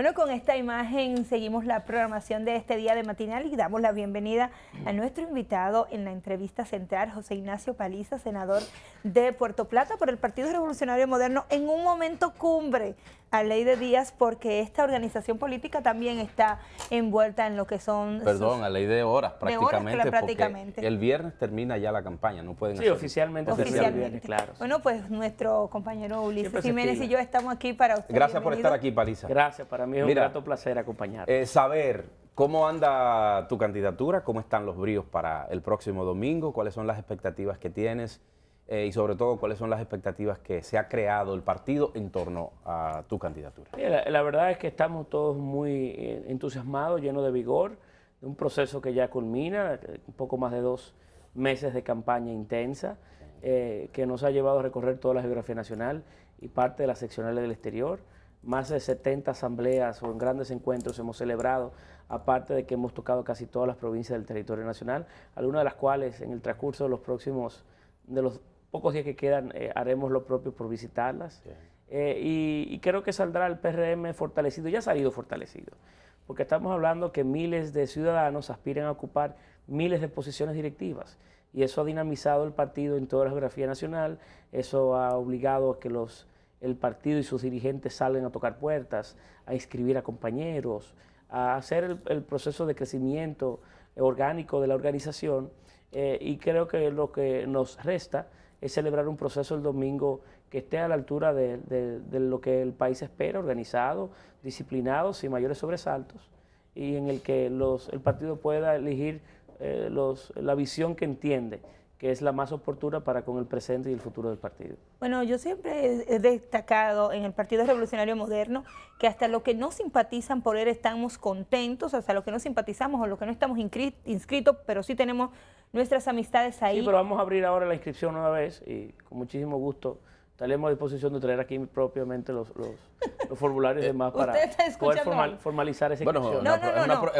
Bueno, con esta imagen seguimos la programación de este día de matinal y damos la bienvenida a nuestro invitado en la entrevista central, José Ignacio Paliza, senador de Puerto Plata por el Partido Revolucionario Moderno, en un momento cumbre a ley de días porque esta organización política también está envuelta en lo que son... Perdón, a ley de horas prácticamente. el viernes termina ya la campaña, no pueden... Sí, hacer oficialmente. Oficialmente, claro. Bueno, pues nuestro compañero Ulises Jiménez y yo estamos aquí para usted. Gracias por estar aquí, Paliza. Gracias, para mí es un grato placer acompañar. Eh, saber cómo anda tu candidatura, cómo están los bríos para el próximo domingo, cuáles son las expectativas que tienes. Eh, y sobre todo cuáles son las expectativas que se ha creado el partido en torno a tu candidatura. La, verdad es que estamos todos muy eh, entusiasmados, llenos de vigor, de un proceso que ya culmina, un poco más de dos meses de campaña intensa, eh, que nos ha llevado a recorrer toda la geografía nacional y parte de las seccionales del exterior. Más de 70 asambleas o grandes encuentros hemos celebrado, aparte de que hemos tocado casi todas las provincias del territorio nacional, algunas de las cuales en el transcurso de los próximos de los pocos días que quedan eh, haremos lo propio por visitarlas. Eh, y, creo que saldrá el PRM fortalecido, ya ha salido fortalecido, porque estamos hablando que miles de ciudadanos aspiran a ocupar miles de posiciones directivas. Y eso ha dinamizado el partido en toda la geografía nacional, eso ha obligado a que los, el partido y sus dirigentes salgan a tocar puertas, a inscribir a compañeros, a hacer el, proceso de crecimiento orgánico de la organización. Eh, y creo que lo que nos resta es celebrar un proceso el domingo que esté a la altura de, lo que el país espera, organizado, disciplinado, sin mayores sobresaltos, y en el que los, el partido pueda elegir eh, los, la visión que entiende que es la más oportuna para con el presente y el futuro del partido. Bueno, yo siempre he destacado en el Partido Revolucionario Moderno que hasta los que no simpatizan por él estamos contentos, hasta los que no simpatizamos o los que no estamos inscritos, pero sí tenemos nuestras amistades ahí. Sí, pero vamos a abrir ahora la inscripción una vez y con muchísimo gusto estaremos a disposición de traer aquí propiamente los, formularios y demás para poder formalizar ese bueno, es,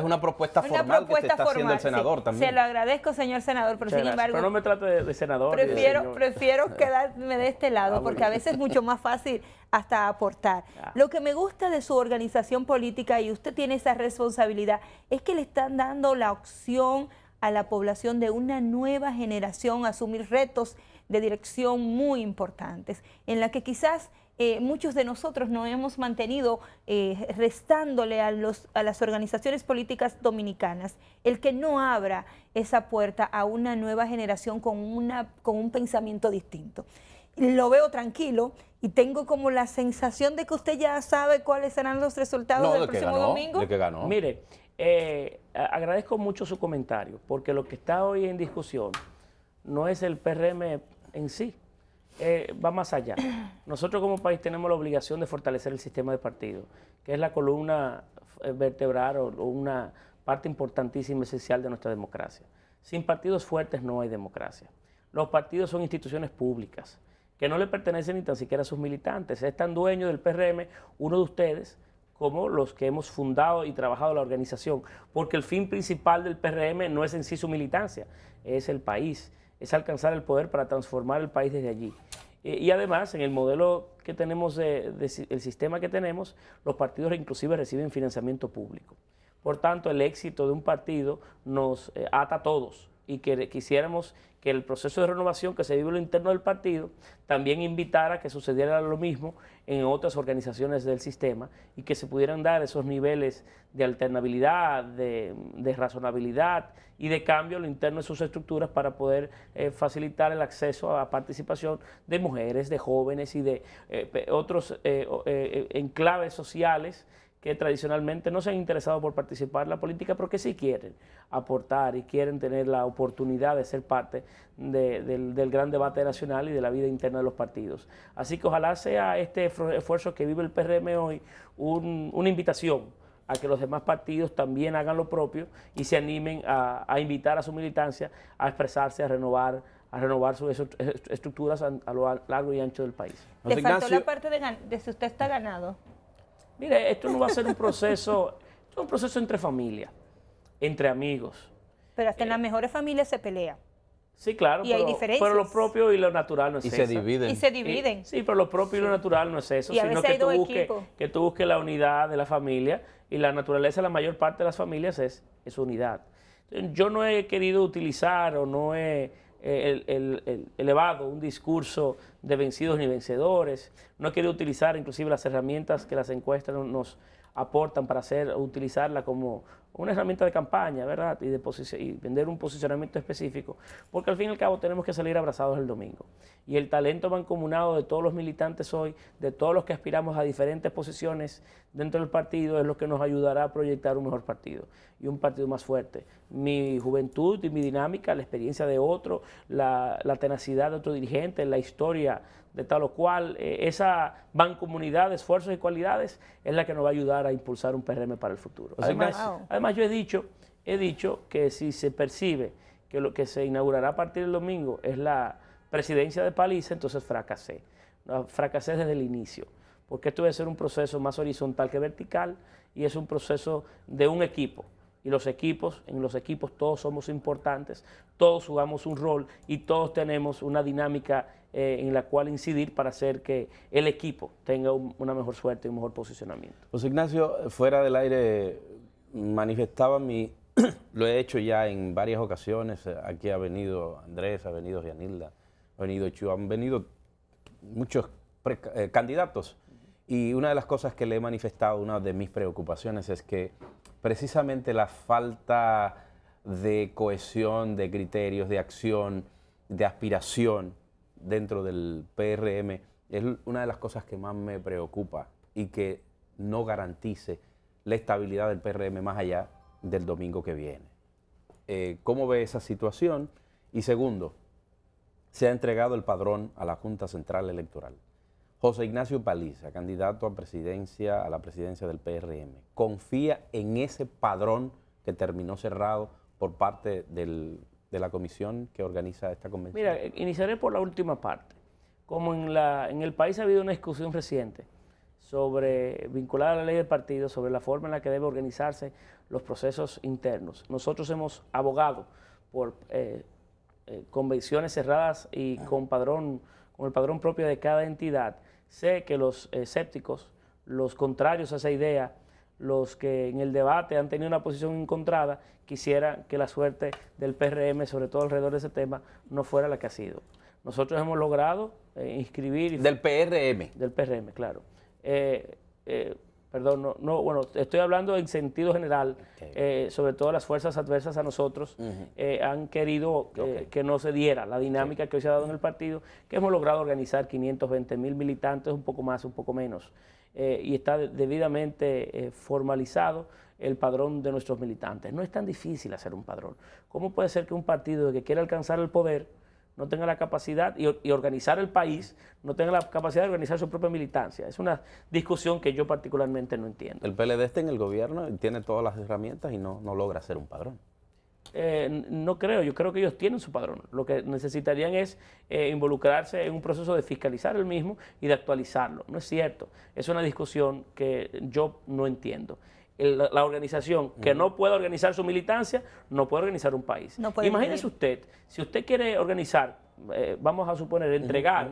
una, propuesta formal que está haciendo el senador también. Se lo agradezco, señor senador, pero sin embargo... Pero no me trate de, senador. Prefiero, eh, quedarme de este lado ah, porque a veces es mucho más fácil hasta aportar. Ah. Lo que me gusta de su organización política, y usted tiene esa responsabilidad, es que le están dando la opción a la población de una nueva generación asumir retos de dirección muy importantes, en la que quizás eh, muchos de nosotros nos hemos mantenido eh, restándole a, los, a las organizaciones políticas dominicanas el que no abra esa puerta a una nueva generación con, una, con un pensamiento distinto. Lo veo tranquilo y tengo como la sensación de que usted ya sabe cuáles serán los resultados del próximo domingo. Mire, eh, agradezco mucho su comentario, porque lo que está hoy en discusión no es el PRM en sí, eh, va más allá. Nosotros como país tenemos la obligación de fortalecer el sistema de partidos, que es la columna eh, vertebral o, o una parte importantísima esencial de nuestra democracia. Sin partidos fuertes no hay democracia. Los partidos son instituciones públicas que no le pertenecen ni tan siquiera a sus militantes. Están dueños del PRM, uno de ustedes, como los que hemos fundado y trabajado la organización, porque el fin principal del PRM no es en sí su militancia, es el país, es alcanzar el poder para transformar el país desde allí. Eh, y además, en el modelo que tenemos, de, el sistema que tenemos, los partidos inclusive reciben financiamiento público. Por tanto, el éxito de un partido nos eh, ata a todos y que quisiéramos que el proceso de renovación que se vive en lo interno del partido también invitara que sucediera lo mismo en otras organizaciones del sistema y que se pudieran dar esos niveles de alternabilidad, de, razonabilidad y de cambio en lo interno de sus estructuras para poder eh, facilitar el acceso a participación de mujeres, de jóvenes y de eh, otros eh, enclaves sociales que tradicionalmente no se han interesado por participar en la política, pero que sí quieren aportar y quieren tener la oportunidad de ser parte del, gran debate nacional y de la vida interna de los partidos. Así que ojalá sea este esfuerzo que vive el PRM hoy una invitación a que los demás partidos también hagan lo propio y se animen a, invitar a su militancia a expresarse, a renovar a renovar sus estructuras a, lo largo y ancho del país. la parte de si usted está ganado. Mire, esto no va a ser un proceso, es un proceso entre familias, entre amigos. Pero hasta en eh, las mejores familias se pelea. Sí, claro. Y pero, hay diferencias. Pero lo propio y lo natural no es eso. Y se dividen. Y se dividen. sí, pero lo propio y lo natural no es eso, y sino que tú, busques, que tú busques la unidad de la familia y la naturaleza de la mayor parte de las familias es, es unidad. Yo no he querido utilizar o no he el, elevado un discurso de vencidos ni vencedores. No quiere utilizar inclusive las herramientas que las encuestas nos aportan para hacer, utilizarla como una herramienta de campaña, ¿verdad? Y, de y vender un posicionamiento específico, porque al fin y al cabo tenemos que salir abrazados el domingo. Y el talento mancomunado de todos los militantes hoy, de todos los que aspiramos a diferentes posiciones dentro del partido, es lo que nos ayudará a proyectar un mejor partido y un partido más fuerte. Mi juventud y mi dinámica, la experiencia de otro, la tenacidad de otro dirigente, la historia de tal o cual, eh, esa bancomunidad de esfuerzos y cualidades es la que nos va a ayudar a impulsar un PRM para el futuro. además, además, yo he dicho, he dicho que si se percibe que lo que se inaugurará a partir del domingo es la presidencia de Paliza, entonces fracasé. Fracasé desde el inicio, porque esto debe ser un proceso más horizontal que vertical y es un proceso de un equipo y los equipos, en los equipos todos somos importantes, todos jugamos un rol y todos tenemos una dinámica eh, en la cual incidir para hacer que el equipo tenga una mejor suerte y un mejor posicionamiento. José Ignacio, eh, fuera del aire manifestaba mi, lo he hecho ya en varias ocasiones, eh, aquí ha venido Andrés, ha venido Gianilda, ha venido Chu, han venido muchos candidatos y una de las cosas que le he manifestado, una de mis preocupaciones es que precisamente la falta de cohesión, de criterios, de acción, de aspiración dentro del PRM es una de las cosas que más me preocupa y que no garantice la estabilidad del PRM más allá del domingo que viene. Eh, ¿Cómo ve esa situación? Y segundo, se ha entregado el padrón a la Junta Central Electoral. José Ignacio Paliza, candidato a presidencia, a la presidencia del PRM, ¿confía en ese padrón que terminó cerrado por parte de la comisión que organiza esta convención? Mira, eh, iniciaré por la última parte. Como en, el país ha habido una discusión reciente sobre, vincular a la ley del partido, sobre la forma en la que deben organizarse los procesos internos. Nosotros hemos abogado por eh, eh, convenciones cerradas y con padrón, con el padrón propio de cada entidad, sé que los escépticos, los contrarios a esa idea, los que en el debate han tenido una posición encontrada, quisiera que la suerte del PRM, sobre todo alrededor de ese tema, no fuera la que ha sido. Nosotros hemos logrado eh, inscribir... Del PRM. Del PRM, claro. Eh, perdón, no, no, bueno, estoy hablando en sentido general, eh, sobre todo las fuerzas adversas a nosotros, eh, han querido eh, que no se diera la dinámica que hoy se ha dado en el partido, que hemos logrado organizar 520 mil militantes, un poco más, un poco menos, y está debidamente formalizado el padrón de nuestros militantes. No es tan difícil hacer un padrón. ¿Cómo puede ser que un partido que quiere alcanzar el poder no tenga la capacidad y, organizar el país, no tenga la capacidad de organizar su propia militancia. Es una discusión que yo particularmente no entiendo. El PLD está en el gobierno, tiene todas las herramientas y no, no logra hacer un padrón. Eh, no creo, yo creo que ellos tienen su padrón. Lo que necesitarían es eh, involucrarse en un proceso de fiscalizar el mismo y de actualizarlo. No es cierto. Es una discusión que yo no entiendo la organización, que no puede organizar su militancia, no puede organizar un país. Imagínese usted, si usted quiere organizar, eh, vamos a suponer, entregar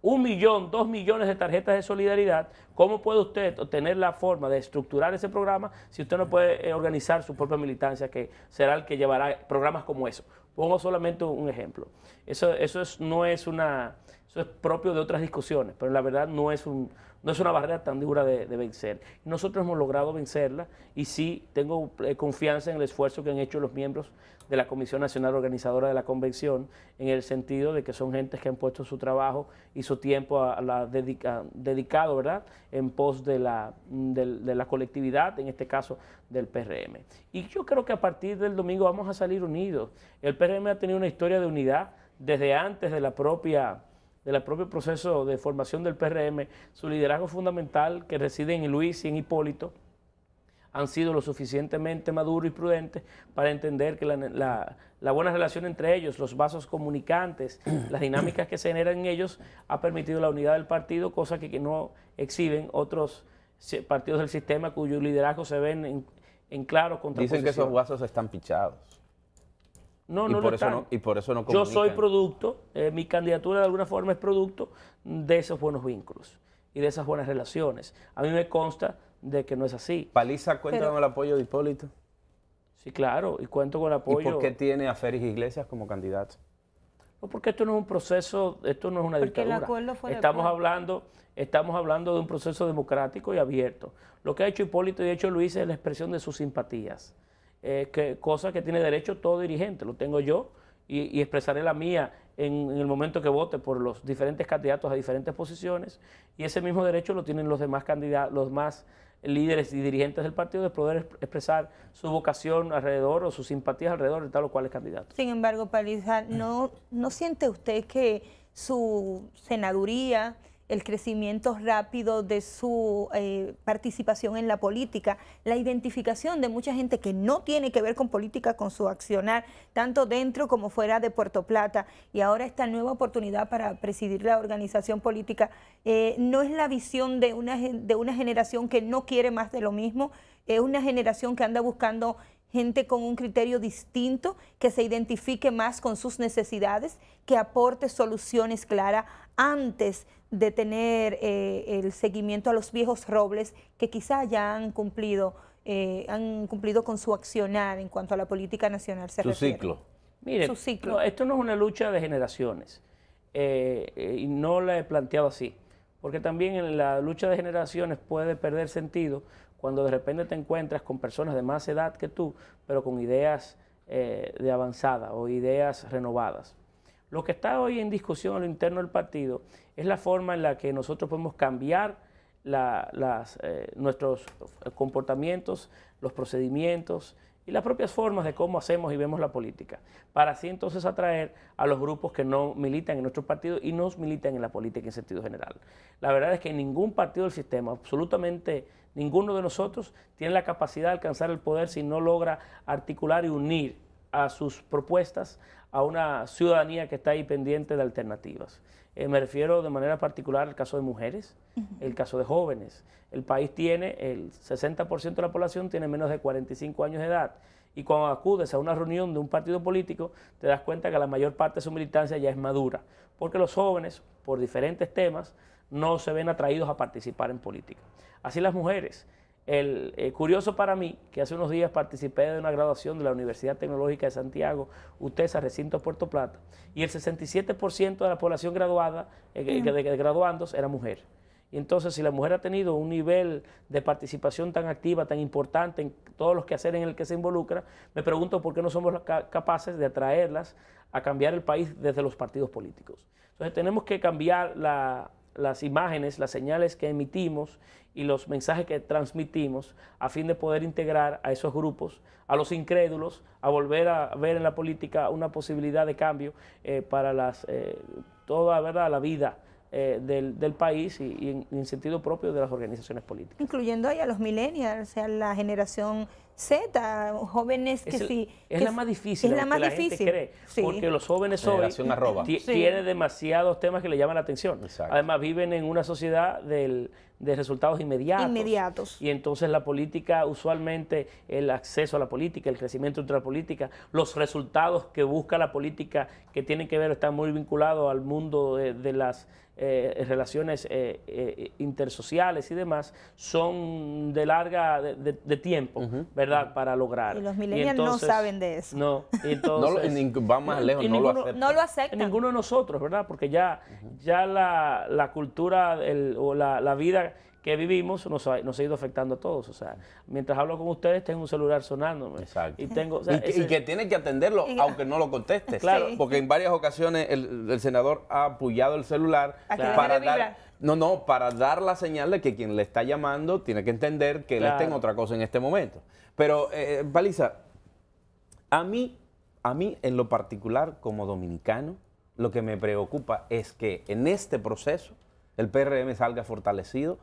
un millón, dos millones de tarjetas de solidaridad, ¿cómo puede usted obtener la forma de estructurar ese programa si usted no puede eh, organizar su propia militancia, que será el que llevará programas como eso? Pongo solamente un ejemplo. Eso, eso es, no es una... Eso es propio de otras discusiones, pero la verdad no es un no es una barrera tan dura de, vencer. Nosotros hemos logrado vencerla y sí tengo eh, confianza en el esfuerzo que han hecho los miembros de la Comisión Nacional Organizadora de la Convención, en el sentido de que son gentes que han puesto su trabajo y su tiempo a, la dedicado, ¿verdad?, en pos de la, de la colectividad, en este caso del PRM. Y yo creo que a partir del domingo vamos a salir unidos. El PRM ha tenido una historia de unidad desde antes de la propia del propio proceso de formación del PRM, su liderazgo fundamental que reside en Luis y en Hipólito, han sido lo suficientemente maduros y prudentes para entender que la, buena relación entre ellos, los vasos comunicantes, las dinámicas que se generan en ellos, ha permitido la unidad del partido, cosa que, no exhiben otros partidos del sistema cuyo liderazgo se ven en, en claro contraposición. Dicen que esos vasos están pichados. No, no No, y por eso no Yo soy producto, eh, mi candidatura de alguna forma es producto de esos buenos vínculos y de esas buenas relaciones. A mí me consta de que no es así. Paliza cuenta con el apoyo de Hipólito. Sí, claro, y cuento con el apoyo. ¿Y por qué tiene a Félix Iglesias como candidato? No, porque esto no es un proceso, esto no es una porque El acuerdo fue estamos hablando, estamos hablando de un proceso democrático y abierto. Lo que ha hecho Hipólito y ha hecho Luis es la expresión de sus simpatías. Eh, cosa que tiene derecho todo dirigente, lo tengo yo, y, expresaré la mía en, el momento que vote por los diferentes candidatos a diferentes posiciones, y ese mismo derecho lo tienen los demás candidatos, los más líderes y dirigentes del partido de poder expresar su vocación alrededor o sus simpatías alrededor de tal o cual es candidato. Sin embargo, Paliza, ¿no, ¿no siente usted que su senaduría el crecimiento rápido de su eh, participación en la política, la identificación de mucha gente que no tiene que ver con política, con su accionar, tanto dentro como fuera de Puerto Plata, y ahora esta nueva oportunidad para presidir la organización política, eh, no es la visión de una, de una generación que no quiere más de lo mismo, es una generación que anda buscando gente con un criterio distinto, que se identifique más con sus necesidades, que aporte soluciones claras antes de tener eh, el seguimiento a los viejos robles que quizá ya han cumplido, eh, han cumplido con su accionar en cuanto a la política nacional se su Ciclo. Mire, su ciclo. esto no es una lucha de generaciones. Eh, y no la he planteado así. Porque también en la lucha de generaciones puede perder sentido cuando de repente te encuentras con personas de más edad que tú, pero con ideas de avanzada o ideas renovadas. Lo que está hoy en discusión a lo interno del partido es la forma en la que nosotros podemos cambiar eh, nuestros comportamientos, los procedimientos y las propias formas de cómo hacemos y vemos la política, para así entonces atraer a los grupos que no militan en nuestro partido y no militan en la política en sentido general. La verdad es que ningún partido del sistema, absolutamente ninguno de nosotros, tiene la capacidad de alcanzar el poder si no logra articular y unir a sus propuestas a una ciudadanía que está ahí pendiente de alternativas. Eh, me refiero de manera particular al caso de mujeres, el caso de jóvenes. El país tiene, el 60% de la población tiene menos de 45 años de edad. Y cuando acudes a una reunión de un partido político, te das cuenta que la mayor parte de su militancia ya es madura, porque los jóvenes, por diferentes temas, no se ven atraídos a participar en política. Así las mujeres el, eh, curioso para mí que hace unos días participé de una graduación de la Universidad Tecnológica de Santiago, UTESA, recinto Puerto Plata, y el 67% de la población graduada, eh, de, graduandos, era mujer. Y entonces, si la mujer ha tenido un nivel de participación tan activa, tan importante en todos los quehaceres en el que se involucra, me pregunto por qué no somos capaces de atraerlas a cambiar el país desde los partidos políticos. Entonces, tenemos que cambiar la, las imágenes, las señales que emitimos y los mensajes que transmitimos a fin de poder integrar a esos grupos, a los incrédulos, a volver a ver en la política una posibilidad de cambio eh, para las, eh, toda ¿verdad? la vida eh, del, país y, en, en, sentido propio de las organizaciones políticas. Incluyendo ahí a los millennials, o sea, la generación Z, jóvenes que sí. Es la más difícil. Es la más difícil. Porque los jóvenes sobre tiene tienen demasiados temas que le llaman la atención. Además, viven en una sociedad del de resultados inmediatos. Inmediatos. Y entonces la política, usualmente el acceso a la política, el crecimiento de la política, los resultados que busca la política que tienen que ver, están muy vinculados al mundo de, las eh, relaciones eh, eh, intersociales y demás, son de larga, de, tiempo, ¿verdad? Para lograr. Y los millennials no saben de eso. No, y entonces, más lejos, no, ninguno, lo Ninguno de nosotros, ¿verdad? Porque ya, ya la, la cultura el, o la, la vida que vivimos nos ha, ido afectando a todos. O sea, mientras hablo con ustedes, tengo un celular sonándome. Exacto. Y, tengo, y, que, tiene que atenderlo, aunque no lo conteste. Claro. Porque en varias ocasiones el, senador ha apoyado el celular para dar. No, no, para dar la señal de que quien le está llamando tiene que entender que le él en otra cosa en este momento. Pero, eh, Baliza, eh, a mí, a mí en lo particular como dominicano, lo que me preocupa es que en este proceso el PRM salga fortalecido,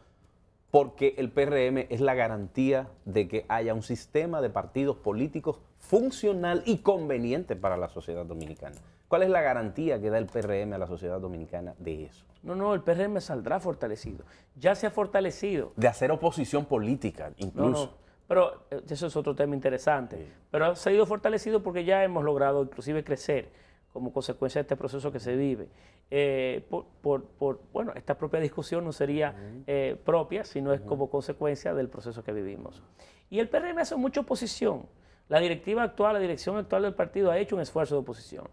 porque el PRM es la garantía de que haya un sistema de partidos políticos funcional y conveniente para la sociedad dominicana. ¿Cuál es la garantía que da el PRM a la sociedad dominicana de eso? No, no, el PRM saldrá fortalecido. Ya se ha fortalecido. De hacer oposición política, incluso. No, pero eh, eso es otro tema interesante. Pero ha salido fortalecido porque ya hemos logrado inclusive crecer como consecuencia de este proceso que se vive. Eh, por, bueno, esta propia discusión no sería eh, propia, sino es como consecuencia del proceso que vivimos. Y el PRM hace mucha oposición. La directiva actual, la dirección actual del partido ha hecho un esfuerzo de oposición.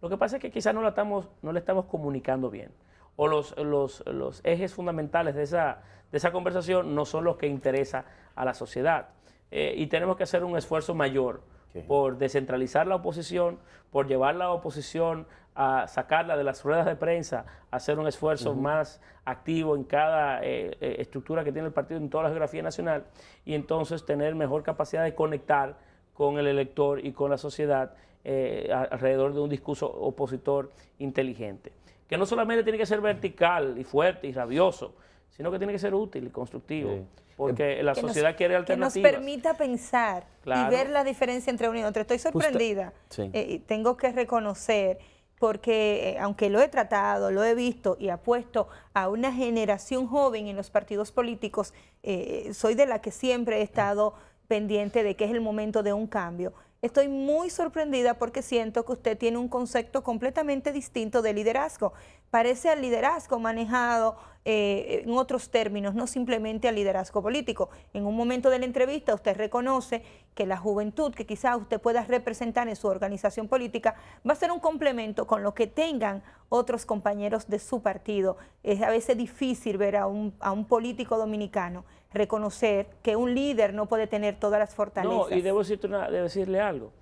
Lo que pasa es que quizás no, la estamos, no estamos comunicando bien. O los, los, ejes fundamentales de esa, de esa conversación no son los que interesa a la sociedad. Eh, y tenemos que hacer un esfuerzo mayor por descentralizar la oposición, por llevar la oposición a sacarla de las ruedas de prensa, hacer un esfuerzo más activo en cada eh, eh, estructura que tiene el partido en toda la geografía nacional y entonces tener mejor capacidad de conectar con el elector y con la sociedad eh, alrededor de un discurso opositor inteligente. Que no solamente tiene que ser vertical y fuerte y rabioso, sino que tiene que ser útil y constructivo. Porque la sociedad quiere alternativas. Que nos permita pensar y ver la diferencia entre uno y otro. Estoy sorprendida. Eh, tengo que reconocer, porque eh, aunque lo he tratado, lo he visto y apuesto a una generación joven en los partidos políticos, eh, soy de la que siempre he estado pendiente de que es el momento de un cambio. Estoy muy sorprendida porque siento que usted tiene un concepto completamente distinto de liderazgo. Parece al liderazgo manejado eh, en otros términos, no simplemente al liderazgo político. En un momento de la entrevista usted reconoce que la juventud que quizás usted pueda representar en su organización política va a ser un complemento con lo que tengan otros compañeros de su partido. Es a veces difícil ver a un político dominicano reconocer que un líder no puede tener todas las fortalezas. No, y debo, decirle algo.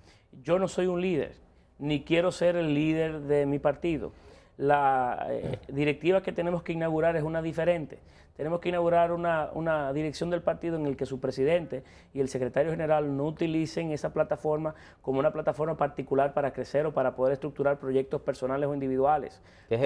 Yo no soy un líder, ni quiero ser el líder de mi partido. La eh, directiva que tenemos que inaugurar es una diferente. Tenemos que inaugurar una, una dirección del partido en el que su presidente y el secretario general no utilicen esa plataforma como una plataforma particular para crecer o para poder estructurar proyectos personales o individuales. es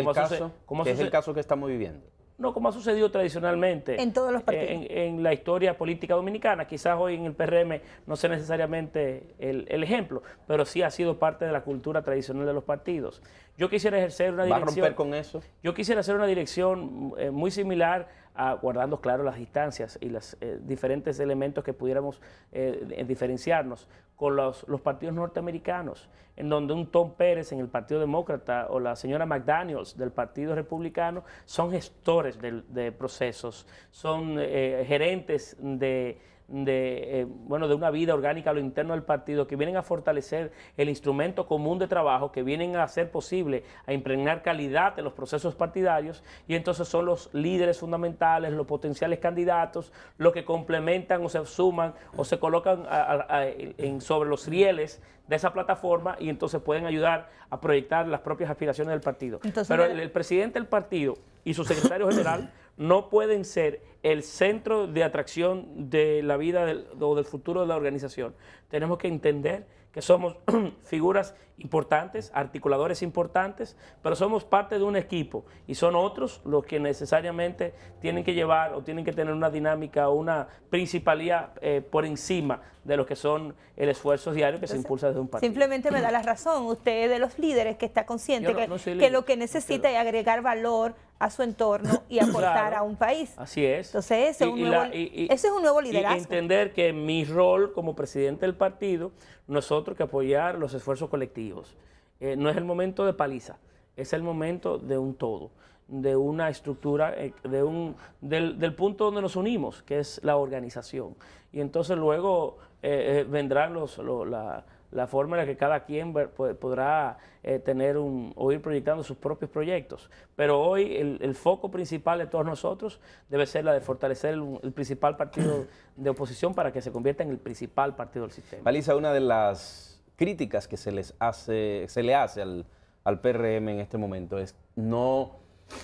el caso que estamos viviendo? no como ha sucedido tradicionalmente. En En, la historia política dominicana. Quizás hoy en el PRM no sea necesariamente el, ejemplo, pero sí ha sido parte de la cultura tradicional de los partidos. Yo quisiera ejercer una dirección. con eso? Yo quisiera hacer una dirección eh, muy similar a, guardando claro las distancias y los eh, diferentes elementos que pudiéramos eh, diferenciarnos con los, los, partidos norteamericanos, en donde un Tom Pérez en el Partido Demócrata o la señora McDaniels del Partido Republicano son gestores de, procesos, son eh, gerentes de de, eh, bueno, de una vida orgánica a lo interno del partido, que vienen a fortalecer el instrumento común de trabajo, que vienen a hacer posible, a impregnar calidad en los procesos partidarios, y entonces son los líderes fundamentales, los potenciales candidatos, los que complementan o se suman o se colocan en, sobre los rieles de esa plataforma y entonces pueden ayudar a proyectar las propias aspiraciones del partido. Pero el presidente del partido y su secretario general no pueden ser el centro de atracción de la vida o del futuro de la organización. Tenemos que entender que somos figuras importantes, articuladores importantes, pero somos parte de un equipo y son otros los que necesariamente tienen que llevar o tienen que tener una dinámica o una principalía eh, por encima de lo que son el esfuerzo diario que se impulsa desde un partido. Simplemente me da la razón, usted de los líderes que está consciente que, lo que necesita es agregar valor a su entorno y aportar a un país. Así es. Entonces, ese, es, un nuevo, liderazgo. Y entender que mi rol como presidente del partido, nosotros que apoyar los esfuerzos colectivos. Eh, no es el momento de paliza, es el momento de un todo, de una estructura, eh, de un, del, punto donde nos unimos, que es la organización. Y entonces luego eh, vendrán los, los la, la forma en la que cada quien podrá eh, tener un, o ir proyectando sus propios proyectos. Pero hoy el, foco principal de todos nosotros debe ser la de fortalecer el, principal partido de oposición para que se convierta en el principal partido del sistema. Valisa, una de las críticas que se les hace, se le hace al, al PRM en este momento es no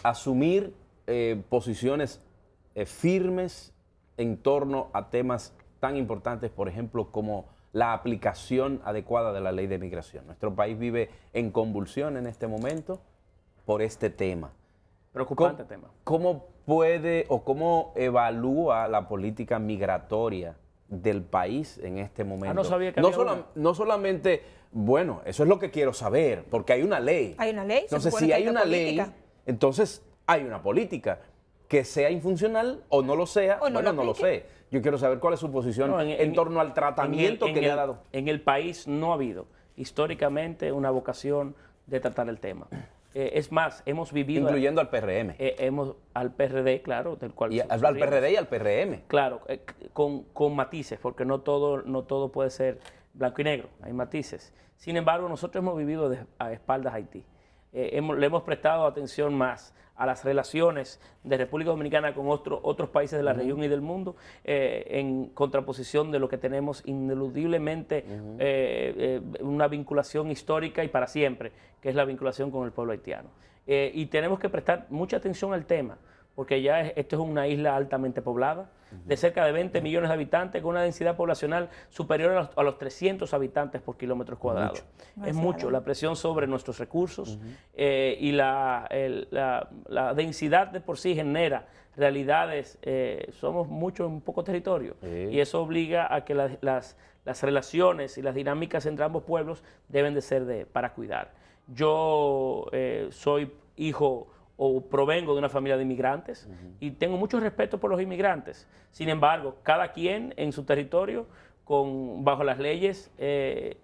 asumir eh, posiciones eh, firmes en torno a temas tan importantes, por ejemplo, como la aplicación adecuada de la ley de migración. Nuestro país vive en convulsión en este momento por este tema. Preocupante tema. ¿Cómo puede o cómo evalúa la política migratoria del país en este momento? Ah, no sabía que solamente, bueno, eso es lo que quiero saber, porque hay una ley. Hay una ley. Entonces, si hay, una política? ley, entonces hay una política que sea infuncional o no lo sea, no bueno, no lo sé. Yo quiero saber cuál es su posición en, torno al tratamiento que le ha dado. En el país no ha habido históricamente una vocación de tratar el tema. Eh, es más, hemos vivido... Incluyendo al PRM. Eh, hemos, al PRD, claro, del cual... Y al PRD y al PRM. Claro, eh, con, matices, porque no todo, no todo puede ser blanco y negro, hay matices. Sin embargo, nosotros hemos vivido a espaldas Haití. Eh, le hemos prestado atención más a las relaciones de República Dominicana con otros países de la región y del mundo, eh, en contraposición de lo que tenemos ineludiblemente eh, una vinculación histórica y para siempre, que es la vinculación con el pueblo haitiano. y tenemos que prestar mucha atención al tema porque ya esto es una isla altamente poblada, de cerca de 20 millones de habitantes, con una densidad poblacional superior a los, 300 habitantes por kilómetro cuadrado. Es mucho la presión sobre nuestros recursos eh, y la, densidad de por sí genera realidades, eh, somos mucho en poco territorio y eso obliga a que las, las, relaciones y las dinámicas entre ambos pueblos deben de ser de, para cuidar. Yo eh, soy hijo o provengo de una familia de inmigrantes y tengo mucho respeto por los inmigrantes. Sin embargo, cada quien en su territorio, con, bajo las leyes eh,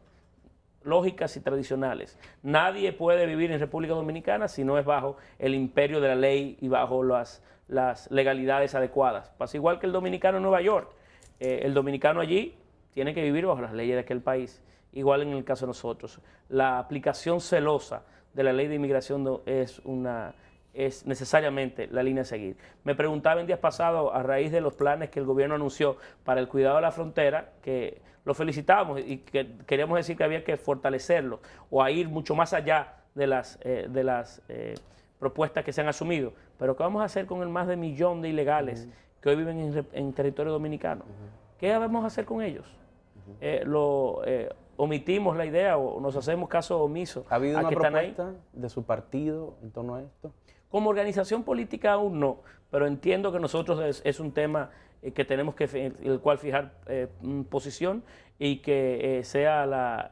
lógicas y tradicionales. Nadie puede vivir en República Dominicana si no es bajo el imperio de la ley y bajo las, las legalidades adecuadas. Pasa igual que el dominicano en Nueva York. Eh, el dominicano allí tiene que vivir bajo las leyes de aquel país. Igual en el caso de nosotros. La aplicación celosa de la ley de inmigración es una es necesariamente la línea a seguir. Me preguntaba en días pasados, a raíz de los planes que el gobierno anunció para el cuidado de la frontera, que lo felicitábamos y que queríamos decir que había que fortalecerlo o a ir mucho más allá de las, eh, de las eh, propuestas que se han asumido. Pero ¿qué vamos a hacer con el más de millón de ilegales que hoy viven en, territorio dominicano? ¿Qué vamos a hacer con ellos? Eh, lo, omitimos la idea o nos hacemos caso omiso. ¿Ha habido una propuesta de su partido en torno a esto? Como organización política aún no, pero entiendo que nosotros es, un tema eh, que tenemos que el cual fijar eh, posición y que eh, sea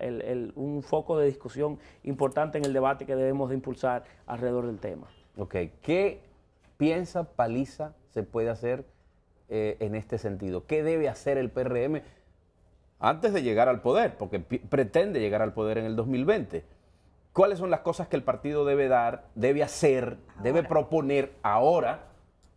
un foco de discusión importante en el debate que debemos de impulsar alrededor del tema. Ok, ¿qué piensa Paliza se puede hacer en este sentido? ¿Qué debe hacer el PRM antes de llegar al poder? Porque pretende llegar al poder en el 2020 cuáles son las cosas que el partido debe dar, debe hacer, debe proponer ahora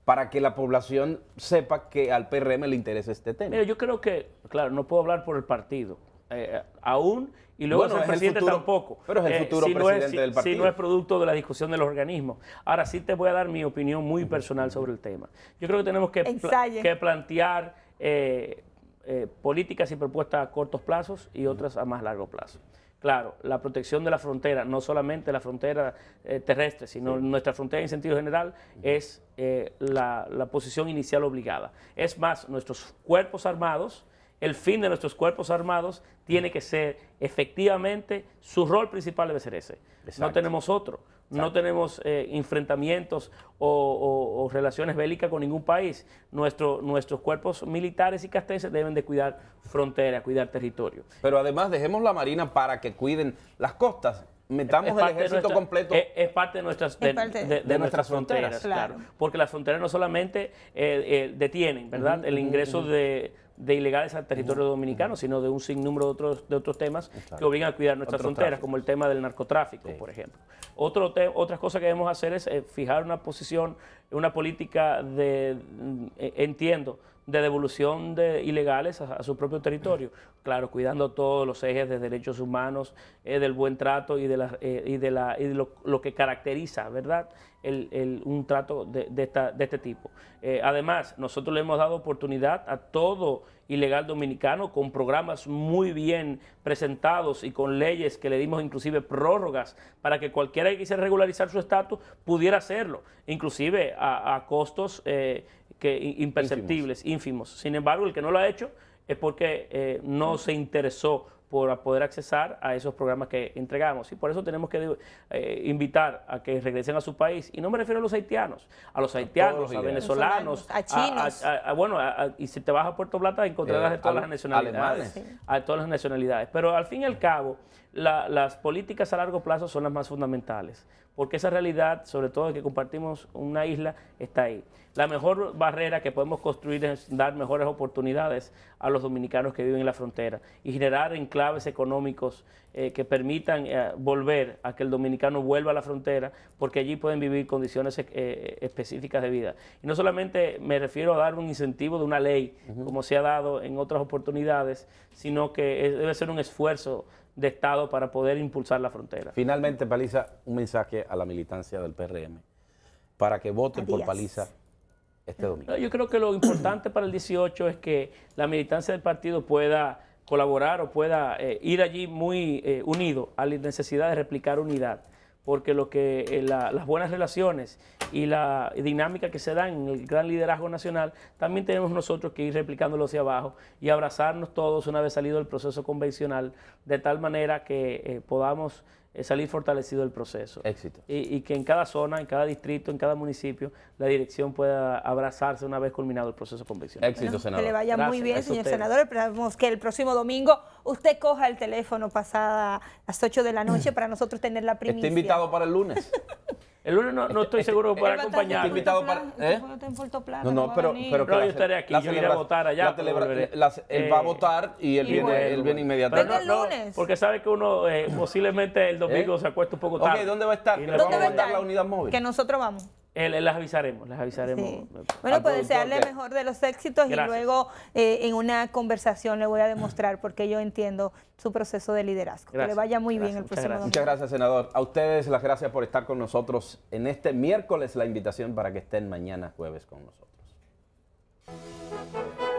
para que la población sepa que al PRM le interesa este tema. Mira, yo creo que, claro, no puedo hablar por el partido, eh, aún, y luego el presidente tampoco. Pero es el eh, futuro presidente del partido. Si no es producto de la discusión de los organismos. Ahora sí te voy a dar mi opinión muy personal sobre el tema. Yo creo que tenemos que, plantear eh, políticas y propuestas a cortos plazos y otras a más largo plazo. Claro, la protección de la frontera, no solamente la frontera eh, terrestre, sino nuestra frontera en sentido general, es eh, la, posición inicial obligada. Es más, nuestros cuerpos armados, el fin de nuestros cuerpos armados tiene que ser efectivamente, su rol principal debe ser ese. No tenemos otro no tenemos eh, enfrentamientos o, relaciones bélicas con ningún país. nuestros cuerpos militares y casteses deben de cuidar fronteras, cuidar territorio. Pero además dejemos la Marina para que cuiden las costas. Metamos el ejército completo. Es, parte de nuestras, de, nuestras, fronteras, claro. Porque las fronteras no solamente eh, eh, detienen, ¿verdad? el ingreso de de ilegales al territorio dominicano, sino de un sinnúmero de otros, de otros temas que obligan a cuidar nuestras fronteras, como el tema del narcotráfico, por ejemplo. Otro otra cosa que debemos hacer es eh, fijar una posición, una política de, mm, eh, entiendo, de devolución de ilegales a, su propio territorio. Claro, cuidando todos los ejes de derechos humanos, eh, del buen trato y de, la, eh, y de, la, y lo, que caracteriza, ¿verdad?, el, un trato de, este tipo. Eh, además, nosotros le hemos dado oportunidad a todo ilegal dominicano con programas muy bien presentados y con leyes que le dimos inclusive prórrogas para que cualquiera que quisiera regularizar su estatus pudiera hacerlo, inclusive a, a costos que imperceptibles, ínfimos. Sin embargo, el que no lo ha hecho es porque eh, no se interesó por poder accesar a esos programas que entregamos. Y por eso tenemos que eh, invitar a que regresen a su país. Y no me refiero a los haitianos, a los haitianos, a, venezolanos, a chinos. bueno, y si te vas a Puerto Plata encontrarás eh, de todas las nacionalidades. A todas las nacionalidades. Pero al fin y al cabo, las políticas a largo plazo son las más fundamentales, porque esa realidad, sobre todo que compartimos una isla, está ahí. La mejor barrera que podemos construir es dar mejores oportunidades a los dominicanos que viven en la frontera y generar enclaves económicos eh, que permitan eh, volver a que el dominicano vuelva a la frontera, porque allí pueden vivir condiciones eh, específicas de vida. Y no solamente me refiero a dar un incentivo de una ley, como se ha dado en otras oportunidades, sino que debe ser un esfuerzo de Estado para poder impulsar la frontera. Finalmente, Paliza, un mensaje a la militancia del PRM para que voten por Paliza este domingo. yo creo que lo importante para el 18 es que la militancia del partido pueda colaborar o pueda eh, ir allí muy eh, unido a la necesidad de replicar unidad porque lo que eh, las buenas relaciones y la dinámica que se dan en el gran liderazgo nacional, también tenemos nosotros que ir replicándolo hacia abajo y abrazarnos todos una vez salido el proceso convencional, de tal manera que eh, podamos es salir fortalecido el proceso. Éxito. Y, que en cada zona, en cada distrito, en cada municipio, la dirección pueda abrazarse una vez culminado el proceso convencional. Éxito, senador. Que le vaya muy bien, señor senador. Esperamos que el próximo domingo usted coja el teléfono pasada las 8 de la noche para nosotros tener la primicia. Está invitado para el lunes. El lunes no, estoy seguro para acompañar. invitado para, ¿eh? no, no, pero, pero yo estaré aquí, yo iré a votar allá. él va a eh, votar y él, viene, él viene inmediatamente. Pero no, porque sabe que uno eh, posiblemente el domingo ¿Eh? se acuesta un poco tarde. Ok, ¿dónde va a estar? ¿Dónde va a estar la unidad móvil? Que nosotros vamos. Eh, las avisaremos, las avisaremos. Bueno, pues desearle mejor de los éxitos y luego eh, en una conversación le voy a demostrar porque yo entiendo su proceso de liderazgo. Que le vaya muy bien el próximo Muchas gracias, senador. A ustedes las gracias por estar con nosotros en este miércoles. La invitación para que estén mañana jueves con nosotros.